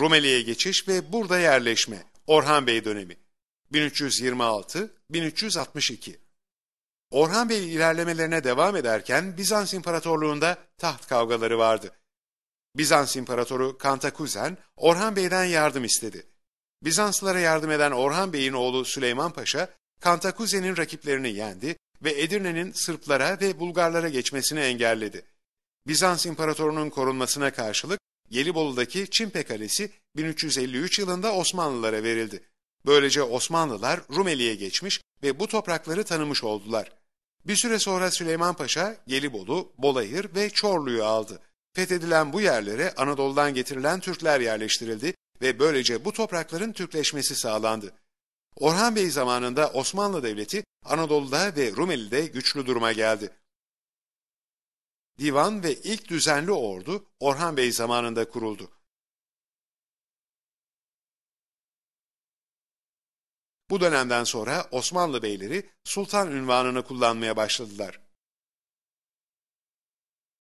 Rumeli'ye geçiş ve burada yerleşme Orhan Bey dönemi 1326-1362 Orhan Bey ilerlemelerine devam ederken Bizans İmparatorluğunda taht kavgaları vardı. Bizans İmparatoru Kantakuzen Orhan Bey'den yardım istedi. Bizanslılara yardım eden Orhan Bey'in oğlu Süleyman Paşa Kantakuzen'in rakiplerini yendi ve Edirne'nin Sırplara ve Bulgarlara geçmesini engelledi. Bizans İmparatorunun korunmasına karşılık Gelibolu'daki Çimpe Kalesi 1353 yılında Osmanlılara verildi. Böylece Osmanlılar Rumeli'ye geçmiş ve bu toprakları tanımış oldular. Bir süre sonra Süleyman Paşa Gelibolu, Bolayır ve Çorlu'yu aldı. Fethedilen bu yerlere Anadolu'dan getirilen Türkler yerleştirildi ve böylece bu toprakların Türkleşmesi sağlandı. Orhan Bey zamanında Osmanlı Devleti Anadolu'da ve Rumeli'de güçlü duruma geldi divan ve ilk düzenli ordu Orhan Bey zamanında kuruldu. Bu dönemden sonra Osmanlı beyleri sultan ünvanını kullanmaya başladılar.